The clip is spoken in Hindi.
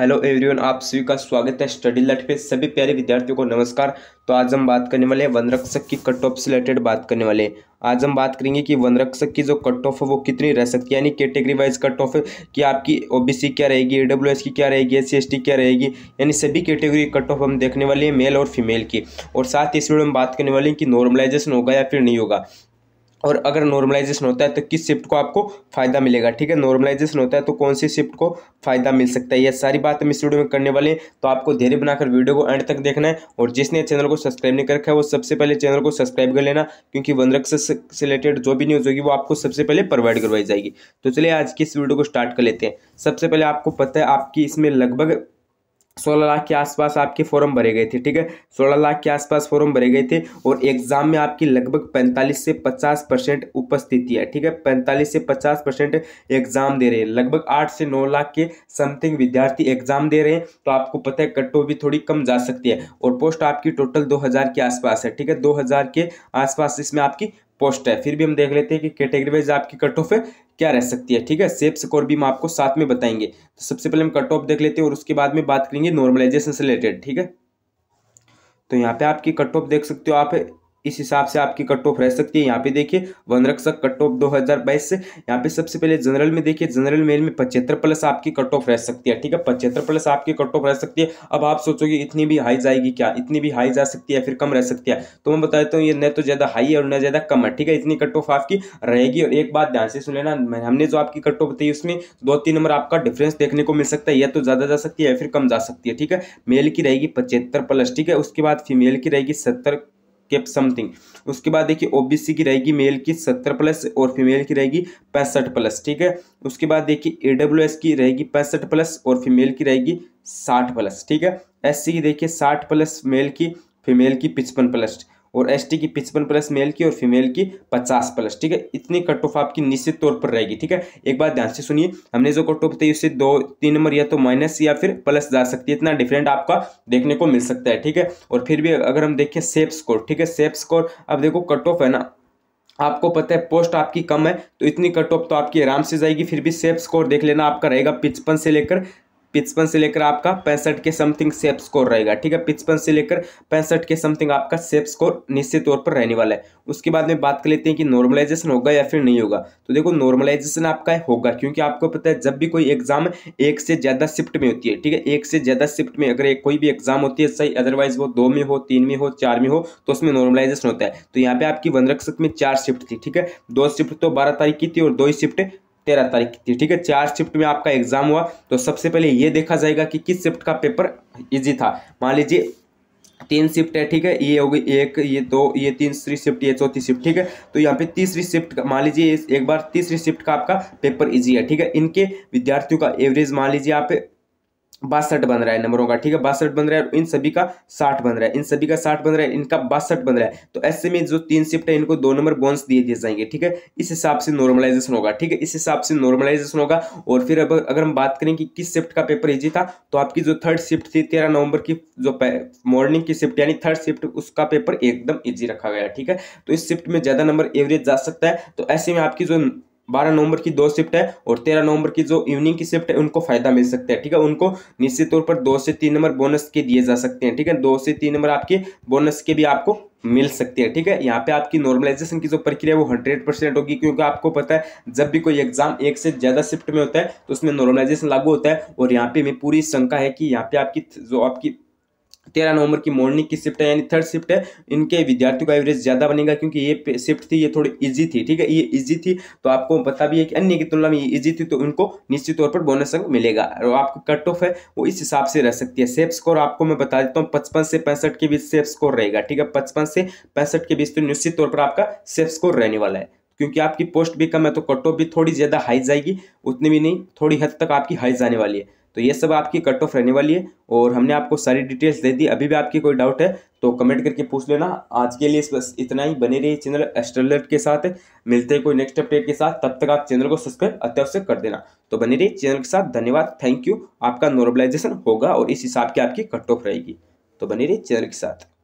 हेलो एवरीवन आप सभी का स्वागत है स्टडी लट पे सभी प्यारे विद्यार्थियों को नमस्कार तो आज हम बात करने वाले हैं वन रक्षक की कट ऑफ से रिलेटेड बात करने वाले हैं आज हम बात करेंगे कि वन रक्षक की जो कट ऑफ है वो कितनी रह सकती है यानी कैटेगरी वाइज कट ऑफ कि आपकी ओबीसी क्या रहेगी ईडब्ल्यू की क्या रहेगी एस सी क्या रहेगी यानी सभी कैटेगरी कट ऑफ हम देखने वाले हैं मेल और फीमेल की और साथ ही इस वीडियो में बात करने वाले हैं कि नॉर्मलाइजेशन होगा या फिर नहीं होगा और अगर नॉर्मलाइजेशन होता है तो किस शिफ्ट को आपको फायदा मिलेगा ठीक है नॉर्मलाइजेशन होता है तो कौन सी शिफ्ट को फायदा मिल सकता है यह सारी बात हम इस वीडियो में करने वाले हैं तो आपको धैर्य बनाकर वीडियो को एंड तक देखना है और जिसने चैनल को सब्सक्राइब नहीं कर रखा है वो सबसे पहले चैनल को सब्सक्राइब कर लेना क्योंकि वनरक से रिलेटेड जो भी न्यूज़ होगी वो आपको सबसे पहले प्रोवाइड करवाई जाएगी तो चलिए आज की इस वीडियो को स्टार्ट कर लेते हैं सबसे पहले आपको पता है आपकी इसमें लगभग सोलह लाख के आसपास आपके फॉर्म भरे गए थे ठीक है सोलह लाख के आसपास फॉर्म भरे गए थे और एग्जाम में आपकी लगभग पैंतालीस से पचास परसेंट उपस्थिति है ठीक है पैंतालीस से पचास परसेंट एग्जाम दे रहे हैं लगभग आठ से नौ लाख के समथिंग विद्यार्थी एग्जाम दे रहे हैं तो आपको पता है कट ऑफ भी थोड़ी कम जा सकती है और पोस्ट आपकी टोटल दो के आसपास है ठीक है दो के आसपास इसमें आपकी पोस्ट है फिर भी हम देख लेते हैं कि कैटेगरी वाइज आपकी कट ऑफ है क्या रह सकती है ठीक है सेफ स्कोर भी हम आपको साथ में बताएंगे तो सबसे पहले हम कट ऑफ देख लेते हैं और उसके बाद में बात करेंगे नॉर्मलाइजेशन से रिलेटेड ठीक है तो यहाँ पे आपकी कट ऑफ देख सकते हो आप इस हिसाब से आपकी कट ऑफ रह सकती है यहाँ पे देखिए वन रक्षक कट ऑफ दो हज़ार बाईस से यहाँ पे सबसे पहले जनरल में देखिए जनरल मेल में पचहत्तर प्लस आपकी कट ऑफ रह सकती है ठीक है पचहत्तर प्लस आपकी कट ऑफ रह सकती है अब आप सोचोगे इतनी भी हाई जाएगी क्या इतनी भी हाई जा सकती है फिर कम रह सकती है तो मैं बता देता हूँ ये न तो ज़्यादा हाई है और न ज़्यादा कम है ठीक है इतनी कट ऑफ आपकी रहेगी और एक बात ध्यान से सुन लेना हमने जो आपकी कट ऑफ बताई उसमें दो तीन नंबर आपका डिफरेंस देखने को मिल सकता है या तो ज़्यादा जा सकती है या फिर कम जा सकती है ठीक है मेल की रहेगी पचहत्तर प्लस ठीक है उसके बाद फीमेल की रहेगी सत्तर केप समथिंग उसके बाद देखिए ओबीसी की रहेगी मेल की सत्तर प्लस और फीमेल की रहेगी पैंसठ प्लस ठीक है उसके बाद देखिए ए की रहेगी पैंसठ प्लस और फीमेल की रहेगी साठ प्लस ठीक है एस की देखिए साठ प्लस मेल की फीमेल की पचपन प्लस और एसटी की पिचपन प्लस मेल की और फीमेल की पचास प्लस ठीक है इतनी कट ऑफ आपकी निश्चित तौर पर रहेगी ठीक है एक बात ध्यान से सुनिए हमने जो कट ऑफ थी उससे दो तीन नंबर या तो माइनस या फिर प्लस जा सकती है इतना डिफरेंट आपका देखने को मिल सकता है ठीक है और फिर भी अगर हम देखें सेफ स्कोर ठीक है सेफ स्कोर अब देखो कट ऑफ है ना आपको पता है पोस्ट आपकी कम है तो इतनी कट ऑफ तो आपकी आराम से जाएगी फिर भी सेफ स्कोर देख लेना आपका रहेगा पिचपन से लेकर पिचपन से लेकर आपका पैंसठ के समथिंग सेप स्कोर रहेगा ठीक है पिचपन से लेकर पैंसठ के समथिंग आपका सेप स्कोर निश्चित तौर पर रहने वाला है उसके बाद में बात कर लेते हैं कि नॉर्मलाइजेशन होगा या फिर नहीं होगा तो देखो नॉर्मलाइजेशन आपका होगा क्योंकि आपको पता है जब भी कोई एग्जाम एक से ज़्यादा शिफ्ट में होती है ठीक है एक से ज़्यादा शिफ्ट में अगर कोई भी एग्जाम होती है सही अदरवाइज वो दो में हो तीन में हो चार में हो तो उसमें नॉर्मलाइजेशन होता है तो यहाँ पे आपकी वनरक्षक में चार शिफ्ट थी ठीक है दो शिफ्ट तो बारह तारीख की थी और दो ही शिफ्ट तेरह तारीख की थी ठीक है चार शिफ्ट में आपका एग्जाम हुआ तो सबसे पहले ये देखा जाएगा कि किस शिफ्ट का पेपर इजी था मान लीजिए तीन शिफ्ट है ठीक है ये होगी एक ये दो ये तीन तीसरी शिफ्ट ये चौथी शिफ्ट ठीक है तो यहाँ पे तीसरी शिफ्ट मान लीजिए एक बार तीसरी शिफ्ट का आपका पेपर इजी है ठीक है इनके विद्यार्थियों का एवरेज मान लीजिए आप बासठ बन रहा है नंबरों का ठीक है बासठ बन रहा है इन सभी का साठ बन रहा है इन सभी का साठ बन रहा है इनका बासठ बन रहा है तो ऐसे में जो तीन शिफ्ट है इनको दो नंबर बोन्स दिए दिए जाएंगे ठीक है इस हिसाब से नॉर्मलाइजेशन होगा ठीक है इस हिसाब से नॉर्मलाइजेशन होगा और फिर अब अगर हम बात करें कि किस शिफ्ट का पेपर ईजी था तो आपकी जो थर्ड शिफ्ट थी तेरह नवंबर की जो मॉर्निंग की शिफ्ट यानी थर्ड शिफ्ट उसका पेपर एकदम ईजी रखा गया ठीक है तो इस शिफ्ट में ज़्यादा नंबर एवरेज जा सकता है तो ऐसे में आपकी जो बारह नवंबर की दो शिफ्ट है और तेरह नवंबर की जो इवनिंग की शिफ्ट है उनको फायदा मिल सकता है ठीक है उनको निश्चित तौर पर दो से तीन नंबर बोनस के दिए जा सकते हैं ठीक है दो से तीन नंबर आपके बोनस के भी आपको मिल सकती है ठीक है यहाँ पे आपकी नॉर्मलाइजेशन की जो प्रक्रिया है वो हंड्रेड परसेंट होगी क्योंकि आपको पता है जब भी कोई एग्जाम एक से ज़्यादा शिफ्ट में होता है तो उसमें नॉर्मलाइजेशन लागू होता है और यहाँ पे मैं पूरी शंका है कि यहाँ पे आपकी जो आपकी तेरह नवंबर की मॉर्निंग की शिफ्ट है यानी थर्ड शिफ्ट है इनके विद्यार्थियों का एवरेज ज़्यादा बनेगा क्योंकि ये शिफ्ट थी ये थोड़ी इजी थी ठीक है ये इजी थी तो आपको पता भी है कि अन्य की तुलना में ये इजी थी तो उनको निश्चित तौर पर बोनस अंक मिलेगा और आपका कट ऑफ है वो इस हिसाब से रह सकती है सेफ स्कोर आपको मैं बता देता हूँ पचपन से पैंसठ के बीच सेफ स्कोर रहेगा ठीक है पचपन से पैंसठ के बीच तो निश्चित तौर पर आपका सेफ स्कोर रहने वाला है क्योंकि आपकी पोस्ट भी कम है तो कट ऑफ भी थोड़ी ज़्यादा हाई जाएगी उतनी भी नहीं थोड़ी हद तक आपकी हाई जाने वाली है तो ये सब आपकी कट ऑफ रहने वाली है और हमने आपको सारी डिटेल्स दे दी अभी भी आपकी कोई डाउट है तो कमेंट करके पूछ लेना आज के लिए बस इतना ही बने रहिए चैनल एस्ट्रलर्ट के साथ मिलते हैं कोई नेक्स्ट अपडेट के साथ तब तक आप चैनल को सब्सक्राइब अत्यावश्यक कर देना तो बने रहिए चैनल के साथ धन्यवाद थैंक यू आपका नॉर्मलाइजेशन होगा और इस हिसाब की आपकी कट ऑफ रहेगी तो बने रहिए चैनल के साथ